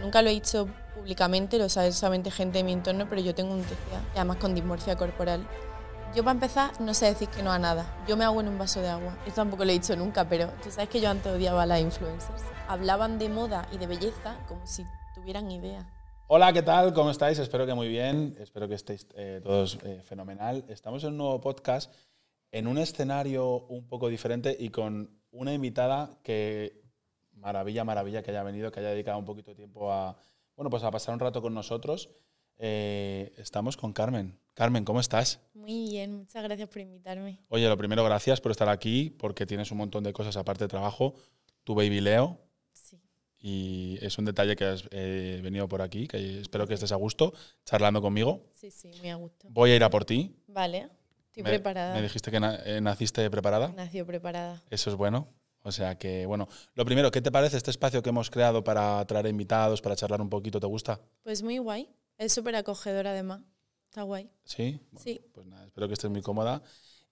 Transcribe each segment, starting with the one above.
Nunca lo he dicho públicamente, lo sabe solamente gente de mi entorno, pero yo tengo un TCA, además con dismorfia corporal. Yo para empezar no sé decir que no a nada. Yo me hago en un vaso de agua. Esto tampoco lo he dicho nunca, pero tú sabes que yo antes odiaba a las influencers. Hablaban de moda y de belleza como si tuvieran idea. Hola, ¿qué tal? ¿Cómo estáis? Espero que muy bien. Espero que estéis eh, todos eh, fenomenal. Estamos en un nuevo podcast, en un escenario un poco diferente y con una invitada que maravilla, maravilla que haya venido, que haya dedicado un poquito de tiempo a, bueno, pues a pasar un rato con nosotros. Eh, estamos con Carmen. Carmen, ¿cómo estás? Muy bien, muchas gracias por invitarme. Oye, lo primero, gracias por estar aquí, porque tienes un montón de cosas aparte de trabajo. Tu baby Leo. Sí. Y es un detalle que has eh, venido por aquí, que espero que estés a gusto charlando conmigo. Sí, sí, muy a gusto. Voy a ir a por ti. Vale, estoy preparada. Me dijiste que eh, naciste preparada. Nació preparada. Eso es bueno. O sea que, bueno, lo primero, ¿qué te parece este espacio que hemos creado para traer invitados, para charlar un poquito? ¿Te gusta? Pues muy guay. Es súper acogedor además. Está guay. ¿Sí? sí. Pues nada, espero que estés muy cómoda.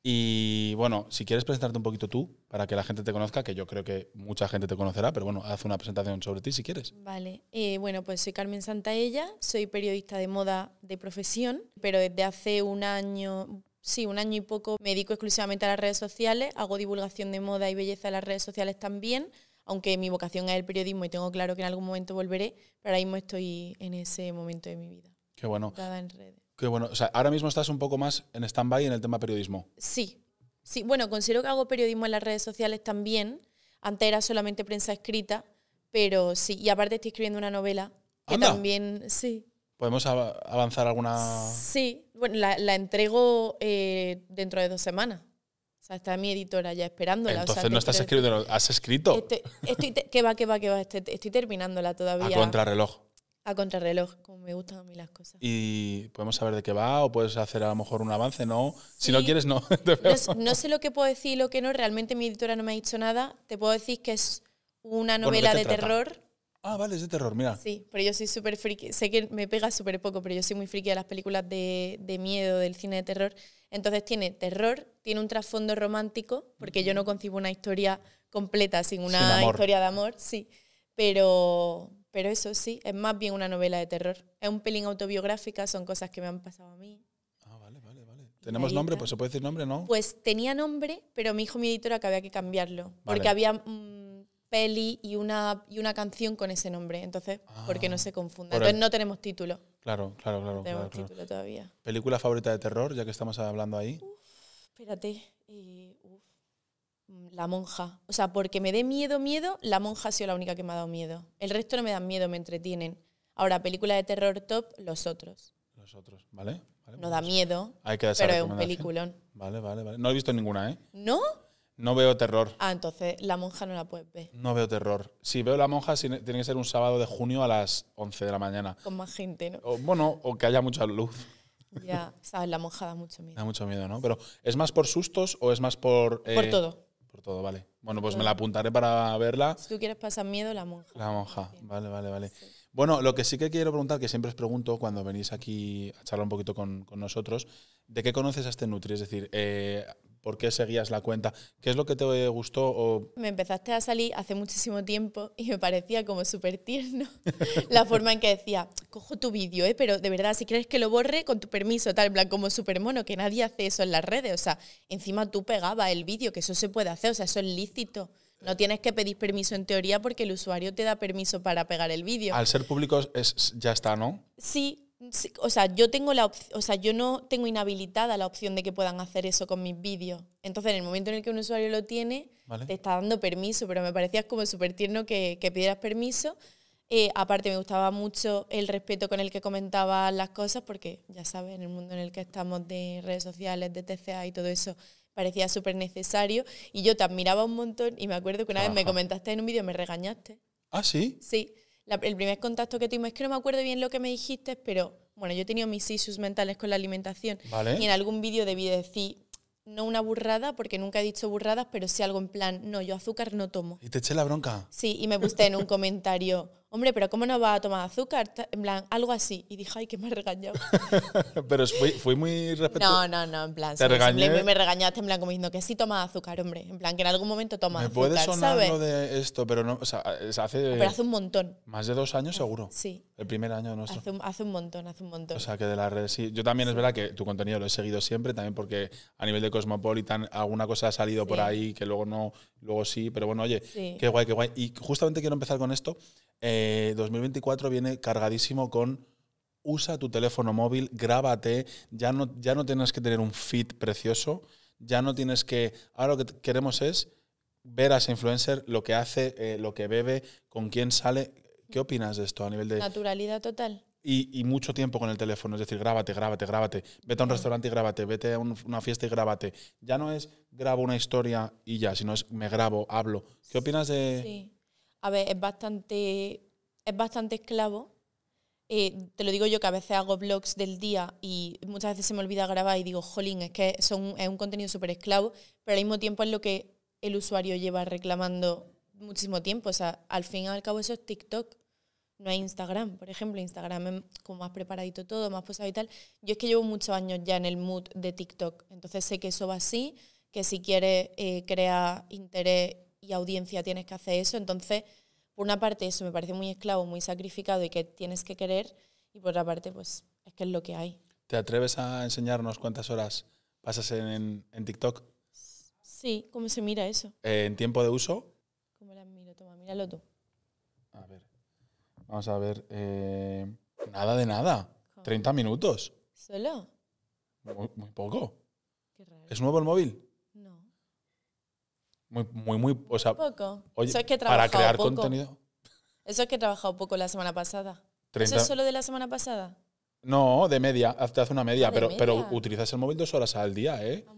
Y bueno, si quieres presentarte un poquito tú, para que la gente te conozca, que yo creo que mucha gente te conocerá, pero bueno, haz una presentación sobre ti si quieres. Vale, eh, bueno, pues soy Carmen Santaella, soy periodista de moda de profesión, pero desde hace un año, sí, un año y poco me dedico exclusivamente a las redes sociales, hago divulgación de moda y belleza en las redes sociales también, aunque mi vocación es el periodismo y tengo claro que en algún momento volveré, pero ahora mismo estoy en ese momento de mi vida. Qué bueno. En redes. Qué bueno. O sea, ahora mismo estás un poco más en stand-by en el tema periodismo. Sí. Sí, bueno, considero que hago periodismo en las redes sociales también. Antes era solamente prensa escrita, pero sí. Y aparte estoy escribiendo una novela que también, sí, ¿Podemos avanzar alguna...? Sí, bueno, la, entrego eh, dentro de dos semanas. O sea, está mi editora ya esperándola. Entonces no estás escribiendo, ¿has escrito? Este, estoy, va, qué va, qué va, este, estoy, terminándola todavía. A contrarreloj. A contrarreloj, como me gustan a mí las cosas. ¿Y podemos saber de qué va o puedes hacer a lo mejor un avance? No, si no quieres, no. no. sé lo que puedo decir y lo que no, realmente mi editora no me ha dicho nada. Te puedo decir que es una novela de terror Ah, vale, es de terror, mira. Sí, pero yo soy súper friki. Sé que me pega súper poco, pero yo soy muy friki de las películas de, miedo, del cine de terror. Entonces tiene terror, tiene un trasfondo romántico, porque yo no concibo una historia completa sin una historia de amor, sí. Pero, pero eso sí, es más bien una novela de terror. Es un pelín autobiográfica, son cosas que me han pasado a mí. Ah, vale, vale, vale. ¿Tenemos nombre? Pues se puede decir nombre, ¿no? Pues tenía nombre, pero mi hijo, mi editor, que había que cambiarlo, porque había peli y una, y una canción con ese nombre. Entonces, ah. porque no se confunda. Entonces, no tenemos título. Claro, claro, claro. No tenemos título todavía. ¿Película favorita de terror, ya que estamos hablando ahí? espérate. Eh, mm, la monja. O sea, porque me dé miedo, miedo, la monja ha sido la única que me ha dado miedo. El resto no me dan miedo, me entretienen. Ahora, película de terror top, los otros. Los otros, ¿vale? vale Nos pues da miedo, hay que pero es un peliculón. Vale, vale, vale. No he visto ninguna, ¿eh? ¿No? No veo terror. Ah, entonces la monja no la puedes ver. No veo terror. Si veo la monja, tiene que ser un sábado de junio a las 11 de la mañana. Con más gente, ¿no? bueno, o que haya mucha luz. Ya, sabes, la monja da mucho miedo. Da mucho miedo, ¿no? Pero ¿es más por sustos o es más por... Eh, por todo. Por todo, vale. Bueno, pues me la apuntaré para verla. Si tú quieres pasar miedo, la monja. La monja, vale, vale, vale. Bueno, lo que sí que quiero preguntar, que siempre os pregunto cuando venís aquí a charlar un poquito con, nosotros, ¿de qué conoces a este Nutri? Es decir, eh, ¿Por qué seguías la cuenta? ¿Qué es lo que te gustó? Me empezaste a salir hace muchísimo tiempo y me parecía como súper tierno la forma en que decía, cojo tu vídeo, eh, pero de verdad, si quieres que lo borre, con tu permiso, tal, en plan, como súper mono, que nadie hace eso en las redes. O sea, encima tú pegabas el vídeo, que eso se puede hacer, o sea, eso es lícito. No tienes que pedir permiso en teoría porque el usuario te da permiso para pegar el vídeo. Al ser público ya está, ¿no? Sí, o sea, yo tengo la o sea, yo no tengo inhabilitada la opción de que puedan hacer eso con mis vídeos. Entonces, en el momento en el que un usuario lo tiene, te está dando permiso, pero me parecía como súper tierno que, que, pidieras permiso. Eh, aparte, me gustaba mucho el respeto con el que comentabas las cosas, porque ya sabes, en el mundo en el que estamos de redes sociales, de TCA y todo eso, parecía súper necesario. Y yo te admiraba un montón y me acuerdo que una vez me comentaste en un vídeo, me regañaste. Ah, sí. Sí el primer contacto que tuvimos, es que no me acuerdo bien lo que me dijiste, pero bueno, yo he tenido mis issues mentales con la alimentación y en algún vídeo debí decir, no una burrada, porque nunca he dicho burradas, pero sí algo en plan, no, yo azúcar no tomo. ¿Y te eché la bronca? Sí, y me puse en un comentario, hombre, pero ¿cómo no va a tomar azúcar? En plan, algo así. Y dije, ay, que me he pero fui, muy respetuoso. No, no, no, en plan, ¿Te regañé? me regañaste en plan como diciendo que sí toma azúcar, hombre. En plan, que en algún momento toma azúcar, puede sonar lo de esto, pero no, o hace... Ah, hace un montón. Más de dos años seguro. Sí. El primer año nuestro. Hace un, hace un montón, hace un montón. O sea, que de la red, sí. Yo también es verdad que tu contenido lo he seguido siempre, también porque a nivel de Cosmopolitan alguna cosa ha salido por ahí que luego no, luego sí, pero bueno, oye, qué guay, qué guay. Y justamente quiero empezar con esto. 2024 eh, viene cargadísimo con usa tu teléfono móvil, grábate, ya no, ya no tienes que tener un feed precioso, ya no tienes que... Ahora lo que queremos es ver a ese influencer, lo que hace, eh, lo que bebe, con quién sale. ¿Qué opinas de esto a nivel de... Naturalidad total. Y, mucho tiempo con el teléfono. Es decir, grábate, grábate, grábate. Vete a un restaurante y grábate. Vete a una fiesta y grábate. Ya no es grabo una historia y ya, sino es me grabo, hablo. ¿Qué opinas de...? Sí a ver, es bastante, es bastante esclavo. Eh, te lo digo yo que a veces hago blogs del día y muchas veces se me olvida grabar y digo, jolín, es que son, es un contenido súper esclavo, pero al mismo tiempo es lo que el usuario lleva reclamando muchísimo tiempo. O sea, al fin y al cabo eso es TikTok, no es Instagram. Por ejemplo, Instagram como más preparadito todo, más posado y tal. Yo es que llevo muchos años ya en el mood de TikTok, entonces sé que eso va así, que si quieres eh, crear interés y audiencia tienes que hacer eso. Entonces, por una parte, eso me parece muy esclavo, muy sacrificado y que tienes que querer. Y por otra parte, pues es que es lo que hay. ¿Te atreves a enseñarnos cuántas horas pasas en, TikTok? Sí, ¿cómo se mira eso? Eh, ¿En tiempo de uso? ¿Cómo las miro? Toma, míralo tú. A ver. Vamos a ver. Eh, nada de nada. 30 minutos. ¿Solo? Muy, poco. ¿Es nuevo el móvil? Muy, muy, muy, o sea, poco. Eso es que he para crear contenido. Eso es que he trabajado poco la semana pasada. ¿Eso es solo de la semana pasada? No, de media, te hace una media, ah, pero, pero utilizas el móvil dos horas al día, ¿eh? Ah,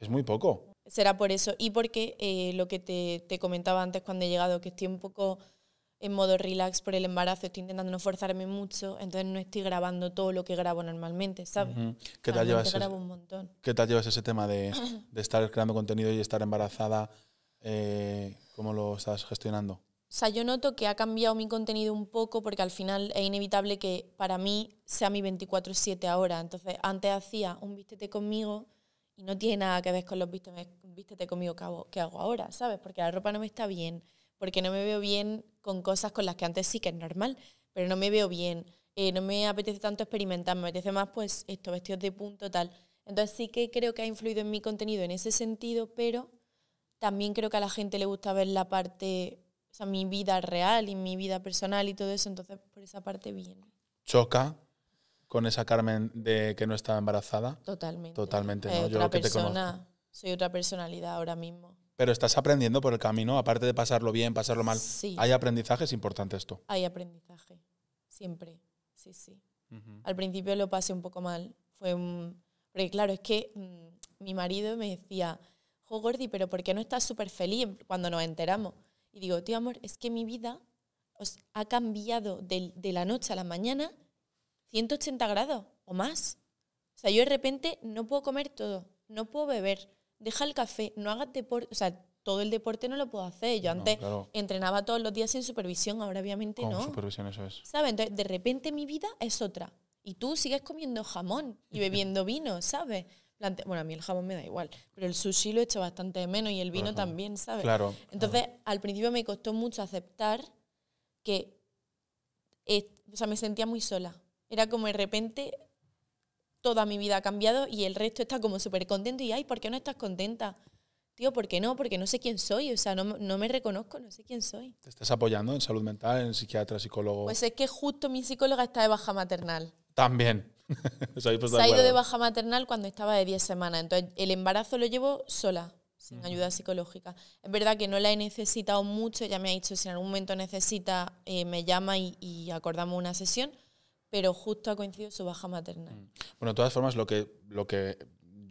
es muy poco. Será por eso. Y porque eh, lo que te, comentaba antes cuando he llegado, que estoy un poco en modo relax por el embarazo, estoy intentando no forzarme mucho, entonces no estoy grabando todo lo que grabo normalmente, ¿sabes? ¿Qué, te llevas ese, llevas ese tema de, de estar creando contenido y estar embarazada? Eh, cómo lo estás gestionando? O sea, yo noto que ha cambiado mi contenido un poco porque al final es inevitable que para mí sea mi 24-7 ahora. Entonces, antes hacía un vístete conmigo y no tiene nada que ver con los vístete, conmigo que hago, que hago ahora, ¿sabes? Porque la ropa no me está bien, porque no me veo bien con cosas con las que antes sí que es normal, pero no me veo bien. Eh, no me apetece tanto experimentar, me apetece más pues esto, vestidos de punto, tal. Entonces sí que creo que ha influido en mi contenido en ese sentido, pero también creo que a la gente le gusta ver la parte, o sea, mi vida real y mi vida personal y todo eso, entonces por esa parte bien. ¿Choca con esa Carmen de que no estaba embarazada? Totalmente. Totalmente, ¿no? Yo otra que te conozco. soy otra personalidad ahora mismo. Pero estás aprendiendo por el camino, aparte de pasarlo bien, pasarlo mal. Sí. ¿Hay aprendizaje? Es importante esto. Hay aprendizaje, siempre, sí, sí. Al principio lo pasé un poco mal. Fue un... Porque claro, es que mm, mi marido me decía, Joder, pero ¿por qué no estás súper feliz cuando nos enteramos? Y digo, tío, amor, es que mi vida os ha cambiado de, la noche a la mañana 180 grados o más. O sea, yo de repente no puedo comer todo, no puedo beber, deja el café, no hagas deporte, o sea, todo el deporte no lo puedo hacer. Yo antes entrenaba todos los días sin supervisión, ahora obviamente Con no. supervisión, eso es. ¿Sabes? Entonces, de repente mi vida es otra. Y tú sigues comiendo jamón y bebiendo vino, ¿sabes? Bueno, a mí el jamón me da igual, pero el sushi lo he hecho bastante de menos y el vino también, ¿sabes? Claro. Entonces, al principio me costó mucho aceptar que. o sea, me sentía muy sola. Era como de repente toda mi vida ha cambiado y el resto está como súper contento y, ay, ¿por qué no estás contenta? Tío, ¿por qué no? Porque no sé quién soy, o sea, no, no, me reconozco, no sé quién soy. ¿Te estás apoyando en salud mental, en psiquiatra, psicólogo? Pues es que justo mi psicóloga está de baja maternal. También. se ha ido de baja maternal cuando estaba de 10 semanas. Entonces, el embarazo lo llevo sola, sin ayuda psicológica. Es verdad que no la he necesitado mucho, ya me ha dicho, si en algún momento necesita, eh, me llama y, acordamos una sesión, pero justo ha coincidido su baja maternal. Mm. Bueno, de todas formas, lo que, lo que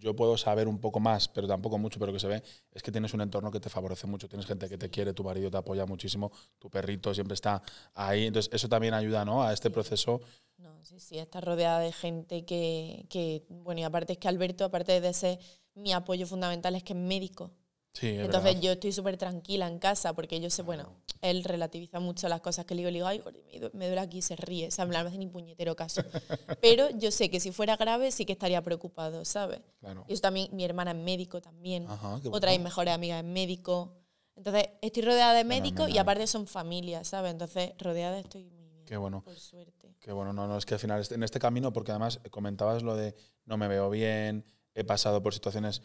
yo puedo saber un poco más, pero tampoco mucho, pero que se ve, es que tienes un entorno que te favorece mucho, tienes gente que te quiere, tu marido te apoya muchísimo, tu perrito siempre está ahí, entonces eso también ayuda ¿no? a este proceso. No, sí, sí, está rodeada de gente que, que, bueno, y aparte es que Alberto, aparte de ese, mi apoyo fundamental es que es médico. Sí, Entonces yo estoy súper tranquila en casa porque yo sé, bueno, él relativiza mucho las cosas que le digo, le digo, ay, me duele aquí, se ríe, o sea, me hace ni puñetero caso. Pero yo sé que si fuera grave sí que estaría preocupado, ¿sabes? yo Y eso también, mi hermana es médico también, otra de mis mejores amigas es médico. Entonces estoy rodeada de médicos y aparte son familias, ¿sabes? Entonces rodeada estoy muy bien. Qué bueno. Por suerte. Qué bueno, no, no, es que al final en este camino, porque además comentabas lo de no me veo bien, he pasado por situaciones.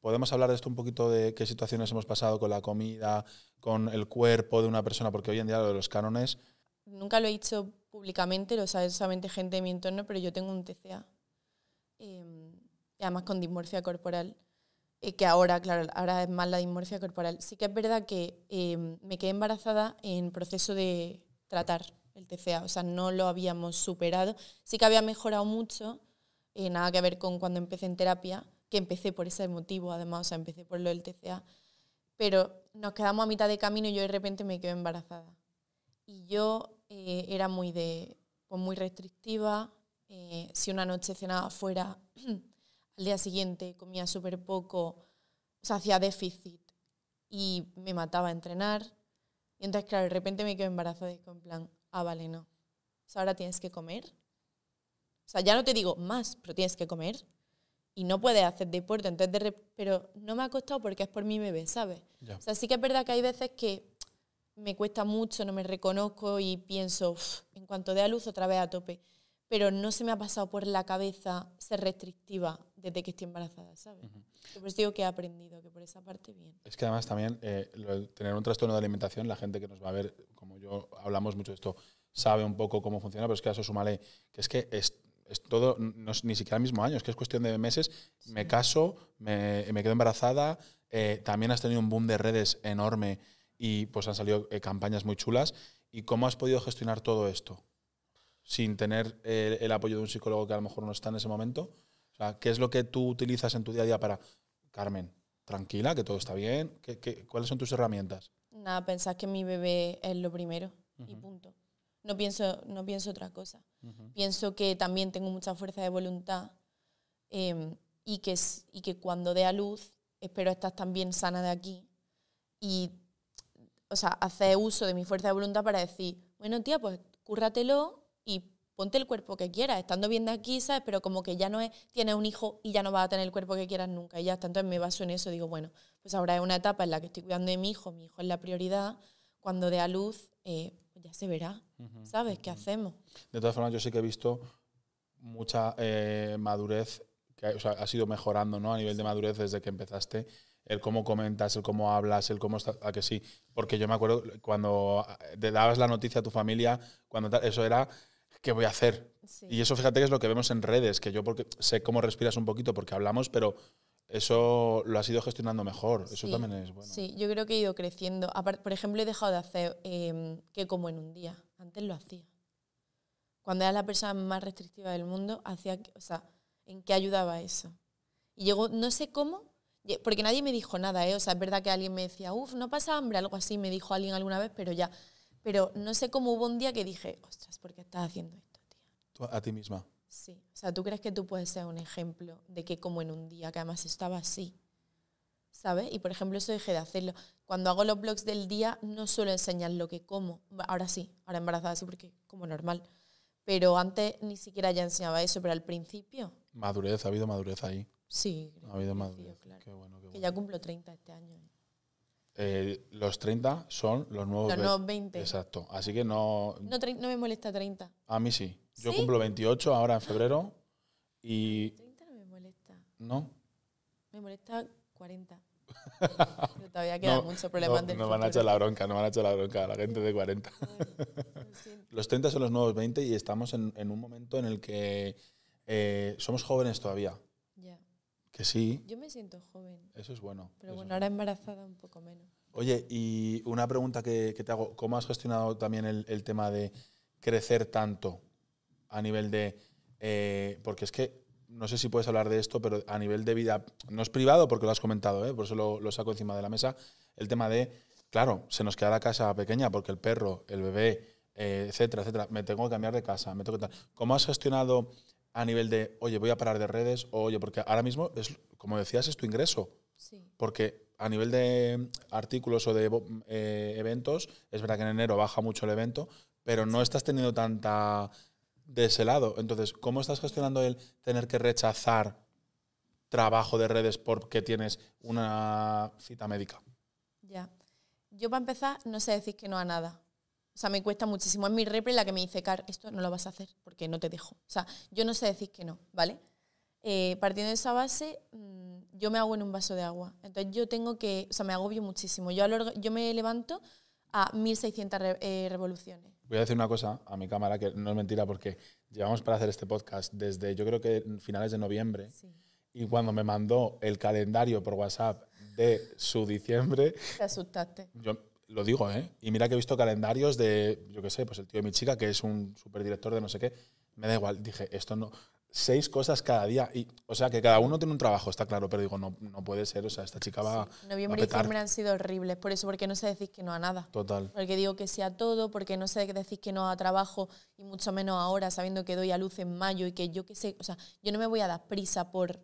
¿Podemos hablar de esto un poquito de qué situaciones hemos pasado con la comida, con el cuerpo de una persona? Porque hoy en día lo de los cánones. Nunca lo he dicho públicamente, lo sabe solamente gente de mi entorno, pero yo tengo un TCA. Eh, em, además con dismorfia corporal. Eh, que ahora, claro, ahora es más la dismorfia corporal. Sí que es verdad que em, me quedé embarazada en proceso de tratar el TCA, o sea, no lo habíamos superado. Sí que había mejorado mucho, nada que ver con cuando empecé en terapia, que empecé por ese motivo además, o sea, empecé por lo del TCA, pero nos quedamos a mitad de camino y yo de repente me quedé embarazada. Y yo eh, era muy, de, pues, muy restrictiva, eh, si una noche cenaba fuera, al día siguiente comía súper poco, o sea, hacía déficit y me mataba a entrenar. Y entonces, claro, de repente me quedé embarazada y con plan, ah, vale, no. O sea, ahora tienes que comer o sea, ya no te digo más, pero tienes que comer y no puedes hacer deporte. Entonces, pero no me ha costado porque es por mi bebé, ¿sabes? O sea, sí que es verdad que hay veces que me cuesta mucho, no me reconozco y pienso, en cuanto dé a luz, otra vez a tope. Pero no se me ha pasado por la cabeza ser restrictiva desde que estoy embarazada, ¿sabes? Yo pues digo que he aprendido, que por esa parte bien. Es que además también eh, tener un trastorno de alimentación, la gente que nos va a ver, como yo hablamos mucho de esto, sabe un poco cómo funciona, pero es que es eso ley que es que es es todo, no ni siquiera el mismo año, es que es cuestión de meses. Me caso, me, quedo embarazada, eh, también has tenido un boom de redes enorme y pues han salido eh, campañas muy chulas. ¿Y cómo has podido gestionar todo esto? Sin tener eh, el apoyo de un psicólogo que a lo mejor no está en ese momento. ¿qué es lo que tú utilizas en tu día a día para, Carmen, tranquila, que todo está bien? cuáles son tus herramientas? Nada, pensás que mi bebé es lo primero y punto no pienso, no pienso otra cosa. Pienso que también tengo mucha fuerza de voluntad em, y, que, y que cuando dé a luz espero estar también sana de aquí y, o sea, hacer uso de mi fuerza de voluntad para decir, bueno, tía, pues cúrratelo y ponte el cuerpo que quieras, estando bien de aquí, ¿sabes? Pero como que ya no es, tienes un hijo y ya no vas a tener el cuerpo que quieras nunca y ya tanto Entonces me baso en eso, digo, bueno, pues ahora es una etapa en la que estoy cuidando de mi hijo, mi hijo es la prioridad, cuando dé a luz, eh, ya se verá, ¿sabes? ¿Qué hacemos? De todas formas, yo sí que he visto mucha eh, madurez, que o sea, has ido mejorando ¿no? a nivel de madurez desde que empezaste, el cómo comentas, el cómo hablas, el cómo está, a que sí, porque yo me acuerdo cuando eh, te dabas la noticia a tu familia, cuando eso era... ¿qué voy a hacer? Y eso fíjate que es lo que vemos en redes, que yo sé cómo respiras un poquito porque hablamos, pero eso lo has ido gestionando mejor, eso también es bueno. Sí, yo creo que he ido creciendo. Por ejemplo, he dejado de hacer em, que como en un día, antes lo hacía. Cuando era la persona más restrictiva del mundo, hacía, o sea, ¿en qué ayudaba eso? Y llegó, no sé cómo, porque nadie me dijo nada, ¿eh? O sea, es verdad que alguien me decía, uff, no pasa hambre, algo así, me dijo alguien alguna vez, pero ya. Pero no sé cómo hubo un día que dije, ostras, ¿por qué estás haciendo esto, tía? a ti misma? Sí. O sea, ¿tú crees que tú puedes ser un ejemplo de que como en un día, que además estaba así? ¿Sabes? Y por ejemplo, eso dejé de hacerlo. Cuando hago los blogs del día, no suelo enseñar lo que como. Ahora sí, ahora embarazada sí, porque como normal. Pero antes ni siquiera ya enseñaba eso, pero al principio. Madurez, ha habido madurez ahí. Sí. Ha habido madurez. Que ya cumplo 30 este año. Eh, los 30 son los nuevos, los nuevos 20. Exacto. Así que no. No, no me molesta 30. A mí sí. Yo cumplo 28 ahora en febrero y... 30 no me molesta. ¿No? Me molesta 40. Pero todavía queda mucho problema no, del no van a echar la bronca, no van a echar la bronca la gente de 40. los 30 son los nuevos 20 y estamos en, un momento en el que eh, somos jóvenes todavía. Ya. Que sí. Yo me siento joven. Eso es bueno. Pero bueno, ahora embarazada un poco menos. Oye, y una pregunta que, te hago. ¿Cómo has gestionado también el, el tema de crecer tanto? a nivel de... Eh, porque es que no sé si puedes hablar de esto, pero a nivel de vida, no es privado porque lo has comentado, eh, por eso lo, saco encima de la mesa, el tema de, claro, se nos queda la casa pequeña porque el perro, el bebé, eh, etcétera, etcétera, me tengo que cambiar de casa, me tengo que ¿Cómo has gestionado a nivel de, oye, voy a parar de redes, oye, porque ahora mismo, es, como decías, es tu ingreso? Porque a nivel de mm, artículos o de eventos, es verdad que en enero baja mucho el evento, pero no estás teniendo tanta de ese lado. Entonces, ¿cómo estás gestionando el tener que rechazar trabajo de redes porque tienes una cita médica? Ya. Yo para empezar no sé decir que no a nada. O sea, me cuesta muchísimo. Es mi repre la que me dice, Car, esto no lo vas a hacer porque no te dejo. O sea, yo no sé decir que no, ¿vale? Eh, partiendo de esa base, mm, yo me hago en un vaso de agua. Entonces yo tengo que, o sea, me agobio muchísimo. Yo, yo me levanto a 1.600 eh, revoluciones. Voy a decir una cosa a mi cámara que no es mentira porque llevamos para hacer este podcast desde yo creo que finales de noviembre y cuando me mandó el calendario por WhatsApp de su diciembre... Te asustaste. Yo lo digo, ¿eh? Y mira que he visto calendarios de, yo qué sé, pues el tío de mi chica que es un superdirector de no sé qué. Me da igual, dije, esto no, seis cosas cada día. Y, o sea, que cada uno tiene un trabajo, está claro, pero digo, no, no puede ser, o sea, esta chica va. Noviembre y diciembre han sido horribles, por eso, porque no sé decir que no a nada. Total. Porque digo que sí todo, porque no sé decir que no a trabajo, y mucho menos ahora, sabiendo que doy a luz en mayo y que yo qué sé, o sea, yo no me voy a dar prisa por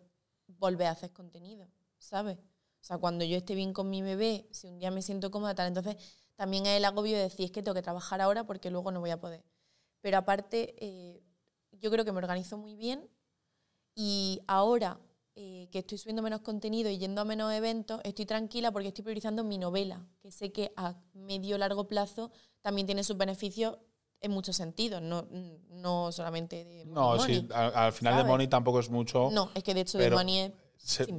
volver a hacer contenido, ¿sabes? O sea, cuando yo esté bien con mi bebé, si un día me siento cómoda, tal, entonces también es el agobio de decir, que tengo que trabajar ahora porque luego no voy a poder. Pero aparte. Eh, yo creo que me organizo muy bien y ahora eh, que estoy subiendo menos contenido y yendo a menos eventos, estoy tranquila porque estoy priorizando mi novela, que sé que a medio largo plazo también tiene sus beneficios en muchos sentidos, no, no solamente de No, sí, al, final de Money tampoco es mucho. No, es que de hecho de Money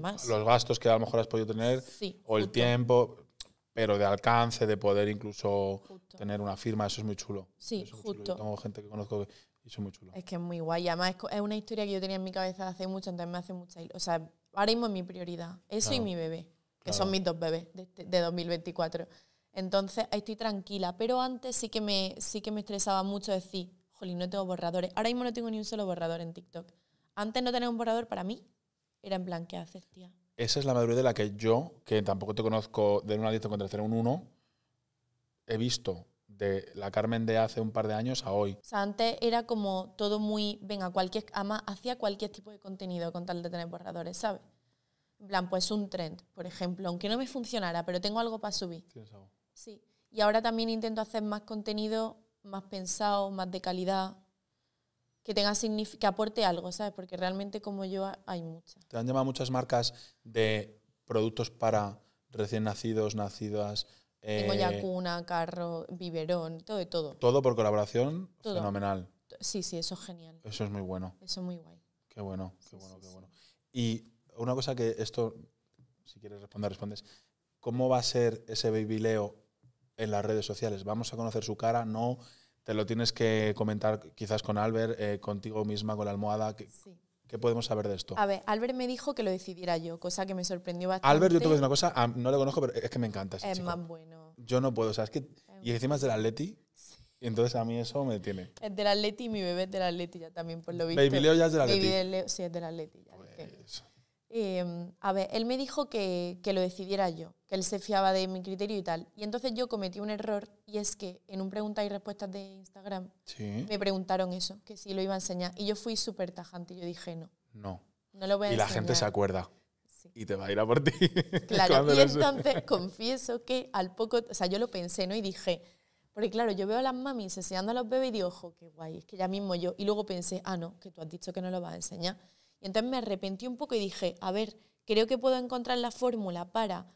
más. Los gastos que a lo mejor has podido tener o el tiempo, pero de alcance, de poder incluso tener una firma, eso es muy chulo. Sí, justo. tengo gente que conozco que y muy chulo Es que es muy guay. Y además es una historia que yo tenía en mi cabeza hace mucho, entonces me hace mucha O sea, ahora mismo es mi prioridad. Eso y mi bebé, que son mis dos bebés de, este, de 2024. Entonces ahí estoy tranquila. Pero antes sí que me, sí que me estresaba mucho decir, jolín, no tengo borradores. Ahora mismo no tengo ni un solo borrador en TikTok. Antes no tener un borrador para mí era en plan, ¿qué haces, tía? Esa es la madurez de la que yo, que tampoco te conozco de una lista contra el un uno, he visto de la Carmen de hace un par de años a hoy. O antes era como todo muy, venga, cualquier, ama hacía cualquier tipo de contenido con tal de tener borradores, ¿sabes? En plan, pues un trend, por ejemplo, aunque no me funcionara, pero tengo algo para subir. ¿Tienes Sí. Y ahora también intento hacer más contenido, más pensado, más de calidad, que tenga que aporte algo, ¿sabes? Porque realmente como yo hay muchas. Te han llamado muchas marcas de productos para recién nacidos, nacidas, tengo eh, ya cuna, carro, biberón, todo y todo. Todo por colaboración, fenomenal. Sí, sí, eso es genial. Eso es muy bueno. Eso es muy guay. Qué bueno, qué bueno, qué bueno. Y una cosa que esto, si quieres responder, respondes. ¿Cómo va a ser ese baby en las redes sociales? ¿Vamos a conocer su cara? ¿No? ¿Te lo tienes que comentar quizás con Albert, eh, contigo misma, con la almohada? Que, ¿Qué podemos saber de esto? A ver, Albert me dijo que lo decidiera yo, cosa que me sorprendió bastante. Albert, yo te voy a decir una cosa, no lo conozco, pero es que me encanta. es más bueno. Yo no puedo, o sea, es que. Y encima es del Atleti. Y entonces a mí eso me tiene. Es del Atleti y mi bebé es del Atleti ya también, por lo visto. Baby Leo ya es del Atleti. Baby Leo, sí, es del Atleti. Ya. Em, a ver, él me dijo que, que, lo decidiera yo, que él se fiaba de mi criterio y tal. Y entonces yo cometí un error y es que en un preguntas y respuestas de Instagram me preguntaron eso, que si lo iba a enseñar. Y yo fui súper tajante, Y yo dije no. No. No lo voy a Y la gente se acuerda. Sí. Y te va a ir a por ti. Claro, y entonces confieso que al poco, o sea, yo lo pensé, ¿no? Y dije, porque claro, yo veo a las mamis enseñando a los bebés y ojo, qué guay, es que ya mismo yo. Y luego pensé, ah, no, que tú has dicho que no lo vas a enseñar. Y entonces me arrepentí un poco y dije, a ver, creo que puedo encontrar la fórmula para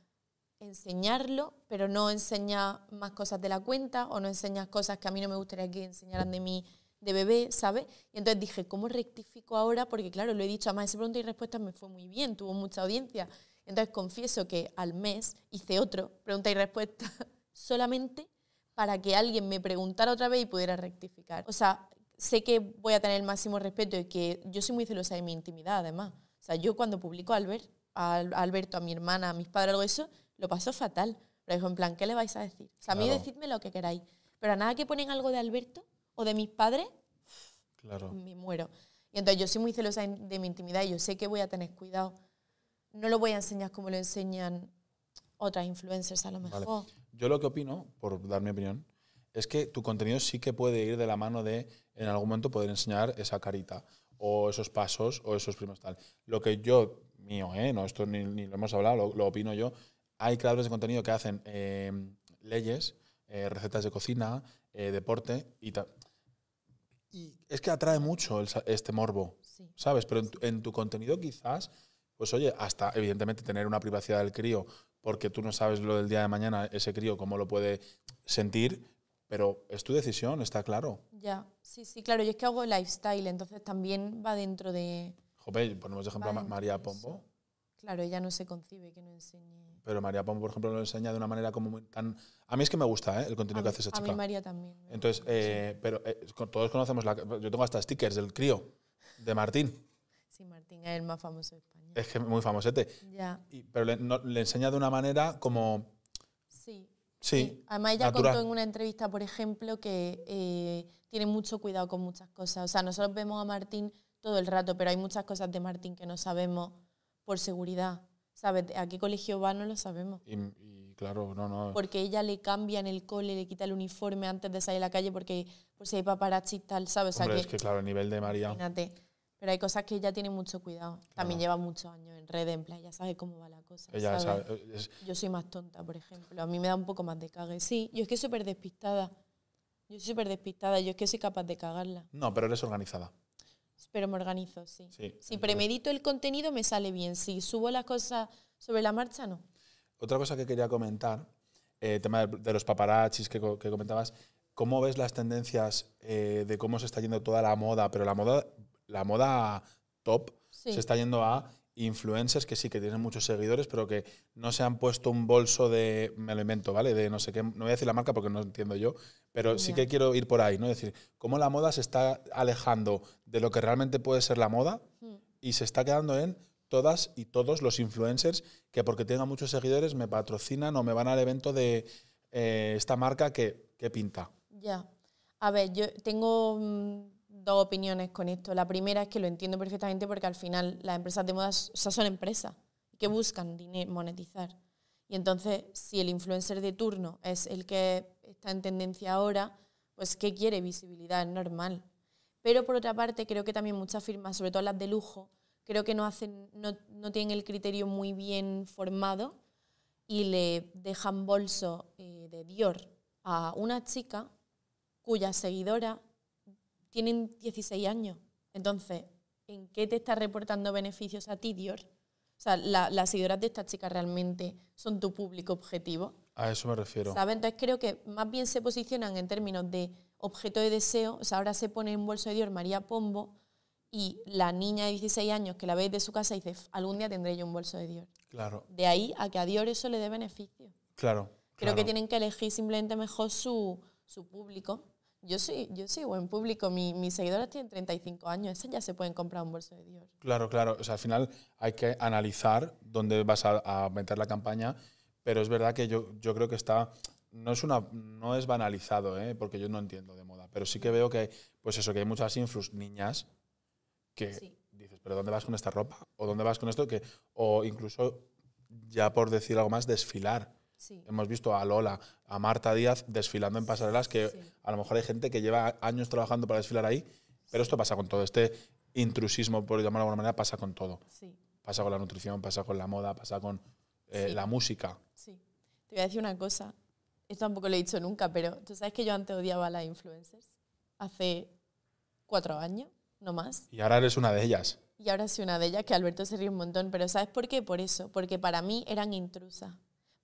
enseñarlo, pero no enseñar más cosas de la cuenta o no enseñas cosas que a mí no me gustaría que enseñaran de mí de bebé, ¿sabes? Y entonces dije, ¿cómo rectifico ahora? Porque claro, lo he dicho, además ese pregunta y respuesta me fue muy bien, tuvo mucha audiencia. Entonces confieso que al mes hice otro, pregunta y respuesta, solamente para que alguien me preguntara otra vez y pudiera rectificar. O sea, sé que voy a tener el máximo respeto y que yo soy muy celosa de mi intimidad, además. O sea, yo cuando publico a, Albert, Alberto, a mi hermana, a mis padres, algo eso, lo paso fatal. Pero dijo, en plan, ¿qué le vais a decir? O sea, a mí decidme lo que queráis. Pero a nada que ponen algo de Alberto o de mis padres, claro. me muero. Y entonces yo soy muy celosa de mi intimidad y yo sé que voy a tener cuidado. No lo voy a enseñar como lo enseñan otras influencers a lo mejor. Yo lo que opino, por dar mi opinión, es que tu contenido sí que puede ir de la mano de en algún momento poder enseñar esa carita o esos pasos o esos primos tal. Lo que yo, mío, eh, no, esto ni, lo hemos hablado, lo, opino yo, hay creadores de contenido que hacen em, leyes, eh, recetas de cocina, eh, deporte y tal. Y es que atrae mucho este morbo, ¿sabes? Pero en tu contenido quizás, pues oye, hasta evidentemente tener una privacidad del crío, porque tú no sabes lo del día de mañana, ese crío, cómo lo puede sentir, pero es tu decisión, está claro. Ya, sí, sí, claro. Yo es que hago lifestyle, entonces también va dentro de... Jope, ponemos de ejemplo a María Pombo. Claro, ella no se concibe que no enseñe. Pero María Pombo, por ejemplo, lo enseña de una manera como muy tan... A mí es que me gusta ¿eh? el contenido que hace esa chica. A mí María también. ¿eh? Entonces, eh, pero eh, todos conocemos la... Yo tengo hasta stickers del crío, de Martín. Sí, Martín es el más famoso de España. Es que muy famosete. Ya. pero le enseña de una manera como Sí. Eh, además, ella contó en una entrevista, por ejemplo, que eh, tiene mucho cuidado con muchas cosas. O sea, nosotros vemos a Martín todo el rato, pero hay muchas cosas de Martín que no sabemos por seguridad. ¿Sabes? ¿A qué colegio va? No lo sabemos. Y, claro, no, no. Porque ella le cambia en el cole, le quita el uniforme antes de salir a la calle porque por si hay paparazzi y tal, ¿sabes? O es que claro, el nivel de María. Pero hay cosas que ella tiene mucho cuidado. También ah. lleva muchos años en red, en plan, ya sabe cómo va la cosa. Ella Yo soy más tonta, por ejemplo. A mí me da un poco más de cague. Sí, yo es que súper despistada. Yo soy súper despistada. Yo es que soy capaz de cagarla. No, pero eres organizada. Pero me organizo, sí. si premedito el contenido, me sale bien. Si subo las cosas sobre la marcha, no. Otra cosa que quería comentar, el eh, tema de, los paparazzis que, comentabas. ¿Cómo ves las tendencias eh, de cómo se está yendo toda la moda? Pero la moda la moda top se está yendo a influencers que sí que tienen muchos seguidores, pero que no se han puesto un bolso de, me lo invento, ¿vale? De no sé qué, no voy a decir la marca porque no entiendo yo, pero sí que quiero ir por ahí, ¿no? Es decir, cómo la moda se está alejando de lo que realmente puede ser la moda hmm. y se está quedando en todas y todos los influencers que porque tengan muchos seguidores me patrocinan o me van al evento de eh, esta marca que, pinta. Ya. A ver, yo tengo mm, dos opiniones con esto. La primera es que lo entiendo perfectamente porque al final las empresas de moda sea, son empresas que buscan dinero, monetizar. Y entonces, si el influencer de turno es el que está en tendencia ahora, pues ¿qué quiere? Visibilidad, es normal. Pero por otra parte, creo que también muchas firmas, sobre todo las de lujo, creo que no, hacen, no, no tienen el criterio muy bien formado y le dejan bolso eh, de Dior a una chica cuya seguidora tienen 16 años. Entonces, ¿en qué te está reportando beneficios a ti, Dior? O sea, las seguidoras de estas chicas realmente son tu público objetivo. A eso me refiero. ¿Sabes? Entonces creo que más bien se posicionan en términos de objeto de deseo. O sea, ahora se pone en bolso de Dior María Pombo y la niña de 16 años que la ve de su casa dice, algún día tendré yo un bolso de Dior. Claro. De ahí a que a Dior eso le dé beneficio. Claro. Creo que tienen que elegir simplemente mejor su, su público yo sí yo sí, buen público, Mi, mis seguidoras tienen 35 años, esas ya se pueden comprar un bolso de Dior. Claro, claro, o sea, al final hay que analizar dónde vas a, aumentar meter la campaña, pero es verdad que yo, yo creo que está, no es, una, no es banalizado, ¿eh? porque yo no entiendo de moda, pero sí que veo que, pues eso, que hay muchas influs niñas que dices, pero ¿dónde vas con esta ropa? ¿O dónde vas con esto? Que, o incluso, ya por decir algo más, desfilar Hemos visto a Lola, a Marta Díaz desfilando en pasarelas que a lo mejor hay gente que lleva años trabajando para desfilar ahí, pero esto pasa con todo. Este intrusismo, por llamarlo de alguna manera, pasa con todo. Sí. Pasa con la nutrición, pasa con la moda, pasa con eh, la música. Sí. Te voy a decir una cosa. Esto tampoco lo he dicho nunca, pero tú sabes que yo antes odiaba a las influencers. Hace cuatro años, no más. Y ahora eres una de ellas. Y ahora soy una de ellas, que Alberto se ríe un montón, pero ¿sabes por qué? Por eso, porque para mí eran intrusas.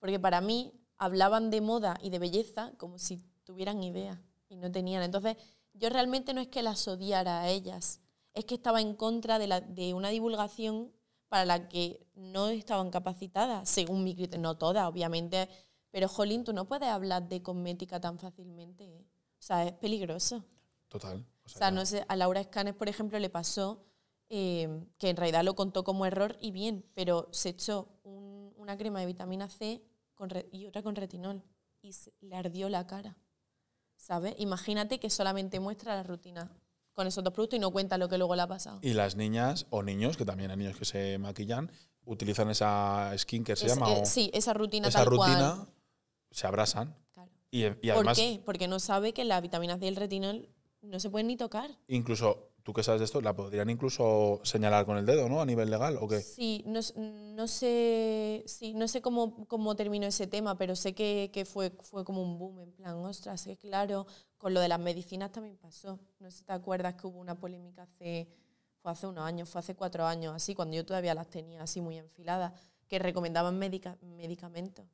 Porque para mí hablaban de moda y de belleza como si tuvieran idea y no tenían. Entonces, yo realmente no es que las odiara a ellas, es que estaba en contra de, la, de una divulgación para la que no estaban capacitadas, según mi criterio, no todas, obviamente, pero Jolín, tú no puedes hablar de cosmética tan fácilmente, ¿eh? o sea, es peligroso. Total. O sea, no sé, a Laura Escanes, por ejemplo, le pasó eh, que en realidad lo contó como error y bien, pero se echó una crema de vitamina C y otra con retinol. Y le ardió la cara. ¿Sabes? Imagínate que solamente muestra la rutina con esos dos productos y no cuenta lo que luego le ha pasado. Y las niñas o niños, que también hay niños que se maquillan, utilizan esa skin que se llama. sí, esa rutina esa rutina, se abrasan. Y, ¿Por qué? Porque no sabe que la vitamina D y el retinol no se pueden ni tocar. Incluso tú qué sabes de esto, la podrían incluso señalar con el dedo, ¿no? A nivel legal o qué? Sí, no, sé, sí, no sé cómo, terminó ese tema, pero sé que, fue, fue como un boom, en plan, ostras, que claro, con lo de las medicinas también pasó. No sé si te acuerdas que hubo una polémica hace, fue hace unos años, fue hace cuatro años, así, cuando yo todavía las tenía así muy enfiladas, que recomendaban medicamentos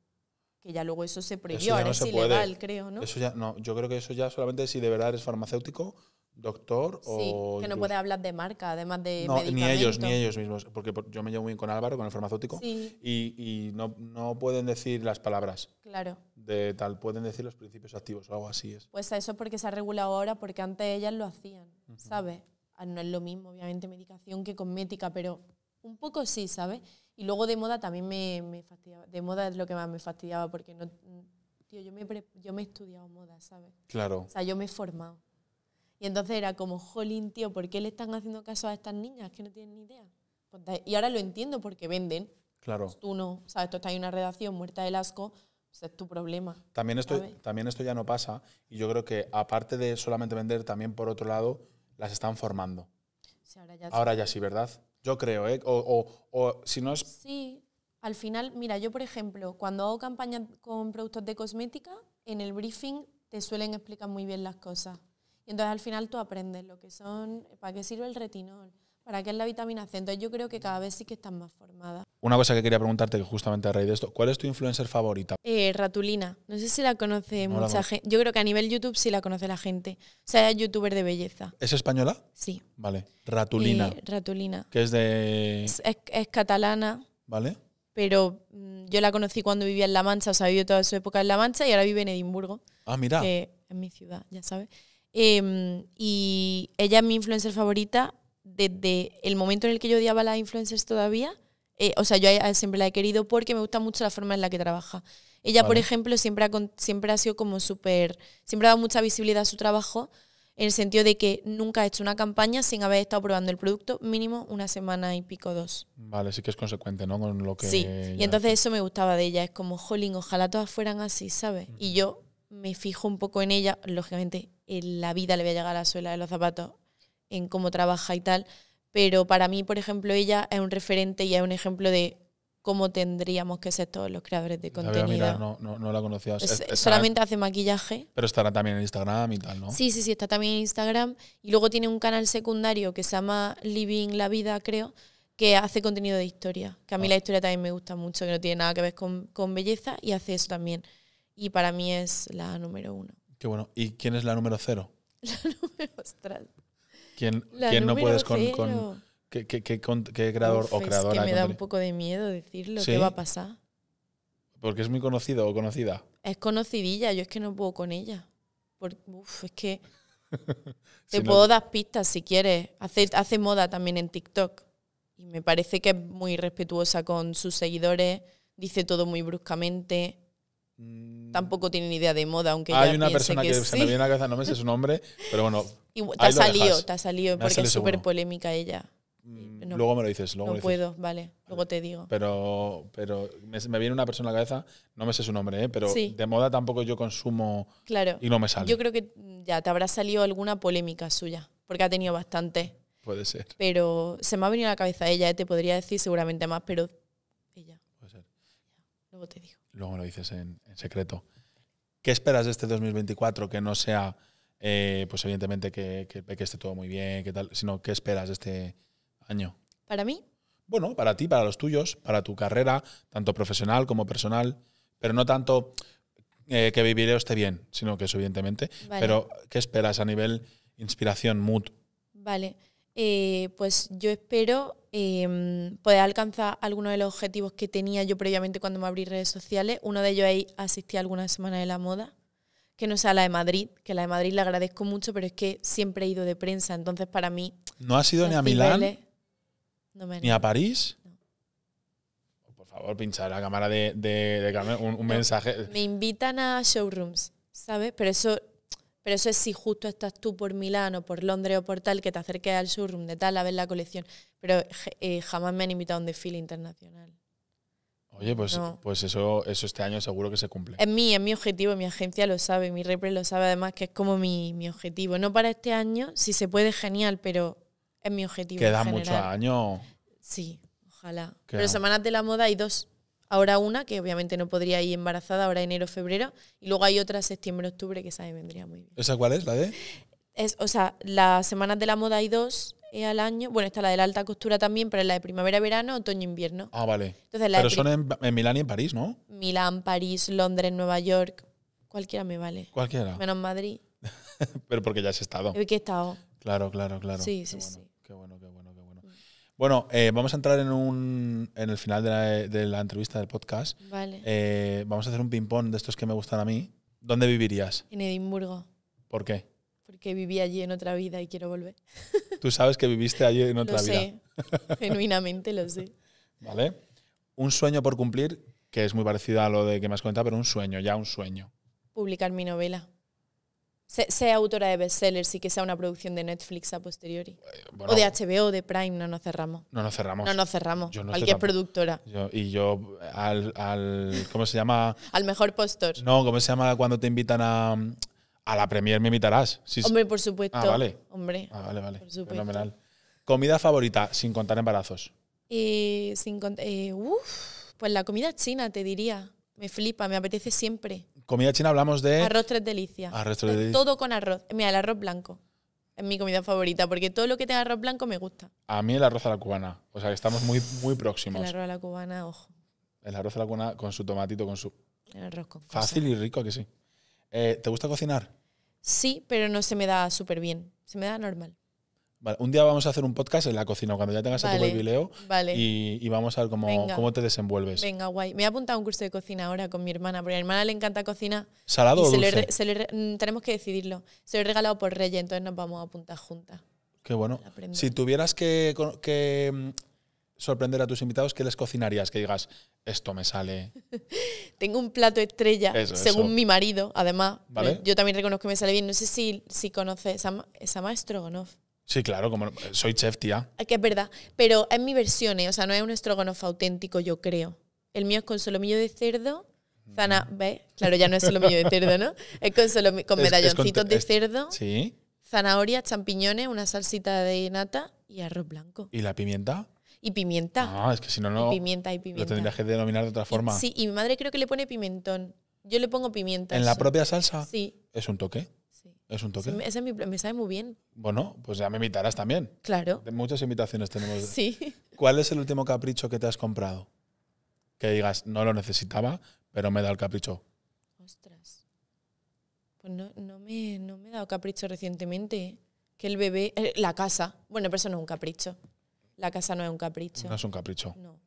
que ya luego eso se prohibió, eso es ilegal, creo, ¿no? Eso ya no, yo creo que eso ya solamente si de verdad eres farmacéutico doctor o... que no puede hablar de marca, además de ni ellos, ni ellos mismos, porque yo me llevo muy bien con Álvaro, con el farmacéutico, y, no, no, pueden decir las palabras. Claro. De tal, pueden decir los principios activos o algo así es. Pues eso porque se ha regulado ahora, porque antes ellas lo hacían, ¿sabes? Ah, no es lo mismo, obviamente, medicación que cosmética, pero un poco sí, ¿sabes? Y luego de moda también me, fastidiaba. De moda es lo que más me fastidiaba, porque no... Tío, yo me, yo me he estudiado moda, ¿sabes? Claro. O sea, yo me he formado. Y entonces era como, jolín, tío, ¿por qué le están haciendo caso a estas niñas que no tienen ni idea? Y ahora lo entiendo porque venden. Claro. tú no, sabes, esto está en una redacción muerta de asco, es tu problema. También esto, también esto ya no pasa y yo creo que aparte de solamente vender, también por otro lado, las están formando. ahora, ya, sí. ¿verdad? Yo creo, ¿eh? si no es... Sí, al final, mira, yo por ejemplo, cuando hago campaña con productos de cosmética, en el briefing te suelen explicar muy bien las cosas. Y entonces al final tú aprendes lo que son, para qué sirve el retinol, para qué es la vitamina C. Entonces yo creo que cada vez sí que estás más formada. Una cosa que quería preguntarte justamente a raíz de esto, ¿cuál es tu influencer favorita? Eh, Ratulina. No sé si la conoce mucha gente. Yo creo que a nivel YouTube sí la conoce la gente. O sea, es youtuber de belleza. ¿Es española? Sí. Vale. Ratulina. Eh, Ratulina. Que es de... Es, catalana. Vale. Pero mm, yo la conocí cuando vivía en La Mancha, o sea, vivió toda su época en La Mancha y ahora vive en Edimburgo. Ah, mira. En es mi ciudad, ya sabes. Em, y ella es mi influencer favorita desde el momento en el que yo odiaba a las influencers todavía. Eh, o sea, yo siempre la he querido porque me gusta mucho la forma en la que trabaja. Ella, por ejemplo, siempre ha, siempre ha sido como súper, siempre ha dado mucha visibilidad a su trabajo, en el sentido de que nunca ha hecho una campaña sin haber estado probando el producto mínimo una semana y pico dos. Vale, sí que es consecuente, ¿no? Con lo que... Sí, y entonces eso me gustaba de ella, es como, jolín, ojalá todas fueran así, ¿sabes? Y yo me fijo un poco en ella, lógicamente la vida le va a llegar a la suela de los zapatos, en cómo trabaja y tal. Pero para mí, por ejemplo, ella es un referente y es un ejemplo de cómo tendríamos que ser todos los creadores de contenido. no, la conocías solamente hace maquillaje. Pero estará también en Instagram y tal, ¿no? Sí, sí, sí, está también en Instagram. Y luego tiene un canal secundario que se llama Living la Vida, creo, que hace contenido de historia. Que a mí ah. la historia también me gusta mucho, que no tiene nada que ver con, con belleza y hace eso también. Y para mí es la número uno. Qué bueno. ¿Y quién es la número cero? La número, ¿Quién, no puedes con, con qué, creador o creadora? Es que me da un poco de miedo decirlo. lo ¿Qué va a pasar? Porque es muy conocido o conocida. Es conocidilla, yo es que no puedo con ella. Porque, uf, es que te puedo dar pistas si quieres. Hace, hace moda también en TikTok. Y me parece que es muy respetuosa con sus seguidores, dice todo muy bruscamente. Mm. tampoco tiene ni idea de moda, aunque Hay una persona que, se me viene a la cabeza, no me sé su nombre, pero bueno. te, ha salido, ha salido, porque es súper polémica ella. Mm, luego me lo dices, luego no me puedo, dices. vale, luego te digo. Pero, pero me, viene una persona a la cabeza, no me sé su nombre, ¿eh? pero de moda tampoco yo consumo claro. y no me sale. Yo creo que ya te habrá salido alguna polémica suya, porque ha tenido bastante. Puede ser. Pero se me ha venido a la cabeza ella, ¿eh? te podría decir seguramente más, pero ella. Puede ser. Luego te digo. Luego me lo dices en, secreto. ¿Qué esperas de este 2024 que no sea, eh, pues evidentemente, que, que, esté todo muy bien, que tal, sino qué esperas de este año? ¿Para mí? Bueno, para ti, para los tuyos, para tu carrera, tanto profesional como personal, pero no tanto eh, que viviré esté bien, sino que eso, evidentemente. Pero, ¿qué esperas a nivel inspiración, mood? Vale. Eh, pues yo espero em, poder alcanzar algunos de los objetivos que tenía yo previamente cuando me abrí redes sociales. Uno de ellos ahí asistir a alguna semana de la moda, que no sea la de Madrid, que la de Madrid la agradezco mucho, pero es que siempre he ido de prensa, entonces para mí... ¿No ha sido ni a Milán? ¿Ni a París? Por favor, pincha la cámara de, un, mensaje. Me invitan a showrooms, ¿sabes? Pero eso pero eso es si justo estás tú por Milán o por Londres o por tal, que te acerques al showroom de tal a ver la colección. Pero eh, jamás me han invitado a un desfile internacional. Oye, pues, pues eso, eso este año seguro que se cumple. Es mi, es mi objetivo, mi agencia lo sabe, mi repre lo sabe además, que es como mi, objetivo. No para este año, si se puede, genial, pero es mi objetivo. Queda mucho año. Sí, ojalá. Pero Semanas de la Moda hay dos. Ahora una, que obviamente no podría ir embarazada, ahora enero, febrero. Y luego hay otra septiembre, octubre, que esa vendría muy bien. ¿Esa cuál es, la de? Es, o sea, las semanas de la moda hay dos eh, al año. Bueno, está la de la alta costura también, pero es la de primavera, verano, otoño, invierno. Ah, vale. pero son en, Milán y en París, ¿no? Milán, París, Londres, Nueva York. Cualquiera me vale. Cualquiera. Menos Madrid. pero porque ya has estado. que he estado. Claro, claro, claro. Sí, sí, sí. Qué bueno, qué bueno. Bueno, eh, vamos a entrar en, un, en el final de la, entrevista del podcast. Vale. Eh, vamos a hacer un ping-pong de estos que me gustan a mí. ¿Dónde vivirías? En Edimburgo. ¿por qué? Porque viví allí en otra vida y quiero volver. Tú sabes que viviste allí en otra lo sé. Genuinamente lo sé. Vale. Un sueño por cumplir, que es muy parecido a lo de que me has comentado, pero un sueño, ya un sueño. Publicar mi novela sea autora de bestsellers y que sea una producción de Netflix a posteriori. Eh, o de HBO, o de Prime, no nos cerramos. No nos cerramos. No nos cerramos. Cualquier productora. y yo al, ¿Cómo se llama? al mejor postor. No, ¿cómo se llama cuando te invitan a. A la premier me invitarás. Hombre, por supuesto. Ah, vale. Hombre. Ah, vale, vale. Por supuesto. Fenomenal. Comida favorita, sin contar embarazos. sin eh, pues la comida china, te diría. Me flipa, me apetece siempre. Comida china hablamos de... Arroz tres delicias. Arroz tres eh, delicias. Todo con arroz. Mira, el arroz blanco es mi comida favorita, porque todo lo que tenga arroz blanco me gusta. A mí el arroz a la cubana. O sea, que estamos muy, muy próximos. El arroz a la cubana, ojo. El arroz a la cubana con su tomatito, con su... El arroz con Fácil y rico, que sí. Eh, ¿Te gusta cocinar? Sí, pero no se me da súper bien. Se me da normal un día vamos a hacer un podcast en la cocina cuando ya tengas a tu y, vamos a ver cómo, te desenvuelves. Venga, guay. Me he apuntado a un curso de cocina ahora con mi hermana, porque a mi hermana le encanta cocinar. ¿Salado o mm, tenemos que decidirlo. Se lo he regalado por Reyes, entonces nos vamos a apuntar juntas. Qué bueno. Si tuvieras que, mm, sorprender a tus invitados, ¿qué les cocinarías? Que digas, esto me sale. Tengo un plato estrella, según mi marido, además. Yo también reconozco que me sale bien. No sé si, si conoce maestro maestro, no. Sí, claro, como soy chef, tía. Ah, que es verdad, pero es mi versión, ¿eh? o sea, no es un estrogonoff auténtico, yo creo. El mío es con solomillo de cerdo, zana, mm. Claro, ya no es solomillo de cerdo, ¿no? Es con, medalloncitos de cerdo, ¿sí? zanahoria, champiñones, una salsita de nata y arroz blanco. ¿Y la pimienta? Y pimienta. Ah, es que si no, no. pimienta y pimienta. Lo tendrías que denominar de otra forma. Sí, y mi madre creo que le pone pimentón. Yo le pongo pimienta. ¿En la propia salsa? Sí. ¿Es un toque? Es un toque. me, sabe muy bien. Bueno, pues ya me invitarás también. Claro. De muchas invitaciones tenemos. Sí. ¿Cuál es el último capricho que te has comprado? Que digas, no lo necesitaba, pero me da el capricho. Ostras. Pues no, no, me, he dado capricho recientemente. Que el bebé. Eh, la casa. Bueno, pero eso no es un capricho. La casa no es un capricho. No es un capricho. No.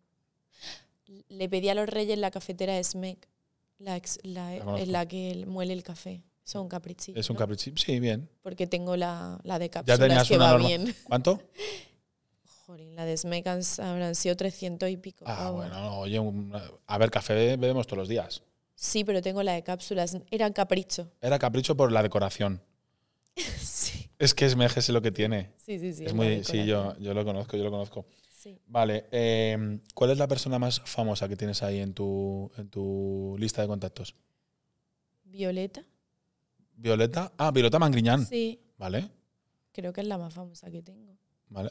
Le pedí a los reyes la cafetera SMEC, en la que muele el café. Es un capricho Es un caprichito, sí, bien. Porque tengo la, de cápsulas que va bien. ¿Cuánto? Jolín, la de Smecans habrán sido 300 y pico. Ah, bueno, oye, a ver, café bebemos todos los días. Sí, pero tengo la de cápsulas. Era capricho. Era capricho por la decoración. sí. Es que Esmeje es lo que tiene. Sí, sí, sí. Es muy, sí, yo, yo lo conozco, yo lo conozco. Sí. Vale, eh, ¿cuál es la persona más famosa que tienes ahí en en tu lista de contactos? Violeta. Violeta. Ah, Violeta Mangriñán. Sí. Vale. Creo que es la más famosa que tengo.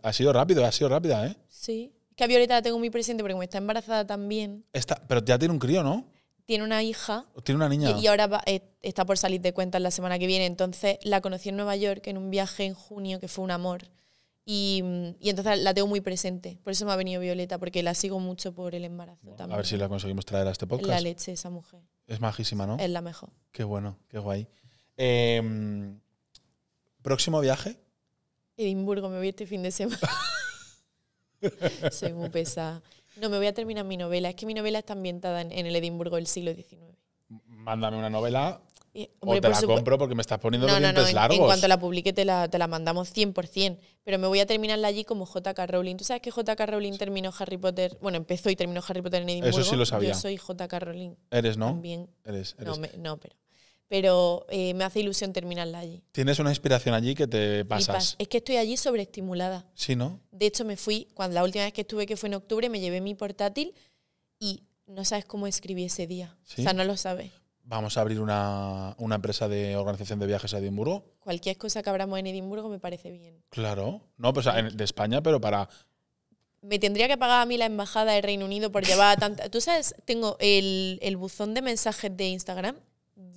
Ha sido rápido, ha sido rápida, ¿eh? Sí. Es que a Violeta la tengo muy presente porque está embarazada también. Está, pero ya tiene un crío, ¿no? Tiene una hija. Tiene una niña. Y, ahora eh, está por salir de cuentas la semana que viene. Entonces la conocí en Nueva York en un viaje en junio que fue un amor. Y, entonces la tengo muy presente. Por eso me ha venido Violeta, porque la sigo mucho por el embarazo también. A ver si la conseguimos traer a este podcast. La leche, esa mujer. Es majísima, ¿no? Es la mejor. Qué bueno, qué guay. Em, ¿Próximo viaje? Edimburgo, me voy este fin de semana. Soy muy pesada. No, me voy a terminar mi novela. Es que mi novela está ambientada en, el Edimburgo del siglo XIX. Mándame una novela o te la compro porque me estás poniendo los dientes En, cuanto la publique te la, mandamos 100%, pero me voy a terminarla allí como J.K. Rowling. ¿Tú sabes que J.K. Rowling terminó Harry Potter? Bueno, empezó y terminó Harry Potter en Edimburgo. Eso sí lo sabía. Yo soy J.K. Rowling. Eres, ¿no? También. Eres, No, pero pero eh, me hace ilusión terminarla allí. Tienes una inspiración allí que te pasas. Es que estoy allí sobreestimulada. Sí, ¿no? De hecho, me fui, cuando la última vez que estuve, que fue en octubre, me llevé mi portátil y no sabes cómo escribí ese día. O sea, no lo sabes. Vamos a abrir una, empresa de organización de viajes a Edimburgo. Cualquier cosa que abramos en Edimburgo me parece bien. Claro. No, pues de España, pero para me tendría que pagar a mí la embajada del Reino Unido por llevar tanta. Tú sabes, tengo el, el, buzón de mensajes de Instagram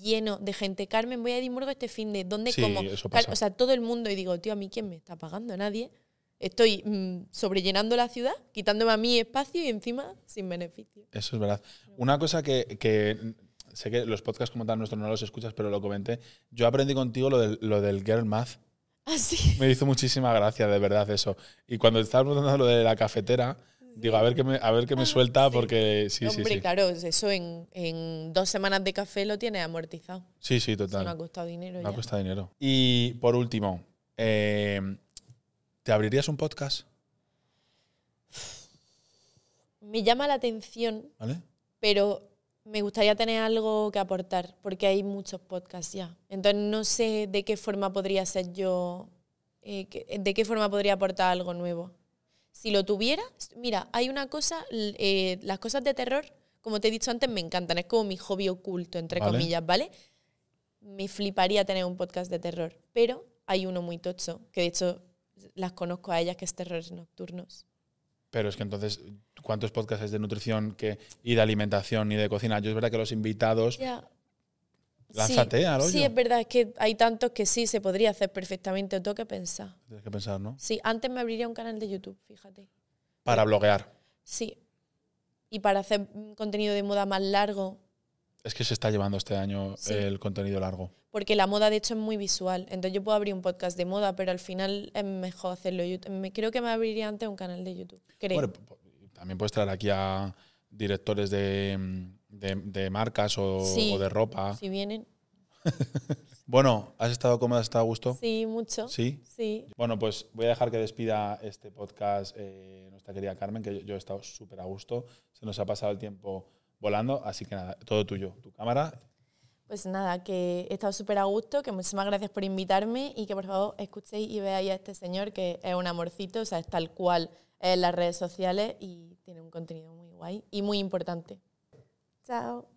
lleno de gente. Carmen, voy a Edimburgo este fin de. ¿Dónde como? O sea, todo el mundo. Y digo, tío, ¿a mí quién me está pagando? Nadie. Estoy mm, sobrellenando la ciudad, quitándome a mí espacio y encima sin beneficio. Eso es verdad. Una cosa que, sé que los podcasts como tal nuestros no los escuchas, pero lo comenté. Yo aprendí contigo lo del, del girl math. ¿Ah, Me hizo muchísima gracia, de verdad, eso. Y cuando estábamos dando lo de la cafetera, Digo, a ver qué me, a ver qué me ah, suelta porque sí, sí, Hombre, claro, eso en, dos semanas de café lo tienes amortizado. Sí, sí, total. me ha costado dinero. Me ha costado dinero. Y por último, eh, ¿te abrirías un podcast? Me llama la atención, ¿Vale? pero me gustaría tener algo que aportar porque hay muchos podcasts ya. Entonces no sé de qué forma podría ser yo, eh, de qué forma podría aportar algo nuevo. Si lo tuviera, mira, hay una cosa, eh, las cosas de terror, como te he dicho antes, me encantan, es como mi hobby oculto, entre comillas, ¿vale? Me fliparía tener un podcast de terror, pero hay uno muy tocho, que de hecho las conozco a ellas, que es Terrores Nocturnos. Pero es que entonces, ¿cuántos podcasts de nutrición que, y de alimentación y de cocina? Yo es verdad que los invitados Lánzate, sí, sí, es verdad, es que hay tantos que sí se podría hacer perfectamente. Tengo que pensar. Tienes que pensar, ¿no? Sí, antes me abriría un canal de YouTube, fíjate. Para bloguear. Sí. Y para hacer contenido de moda más largo. Es que se está llevando este año el contenido largo. Porque la moda, de hecho, es muy visual. Entonces, yo puedo abrir un podcast de moda, pero al final es mejor hacerlo. YouTube. Creo que me abriría antes un canal de YouTube. Creo. Bueno, también puedes traer aquí a directores de mm, de, marcas o, de ropa. Si vienen. bueno, ¿has estado cómoda? ¿Has estado a gusto? Sí, mucho. ¿Sí? Sí. Bueno, pues voy a dejar que despida este podcast eh, nuestra querida Carmen, que yo, he estado súper a gusto. Se nos ha pasado el tiempo volando, así que nada, todo tuyo, tu cámara. Pues nada, que he estado súper a gusto, que muchísimas gracias por invitarme y que por favor escuchéis y veáis a este señor que es un amorcito, o sea, es tal cual en las redes sociales y tiene un contenido muy guay y muy importante. So.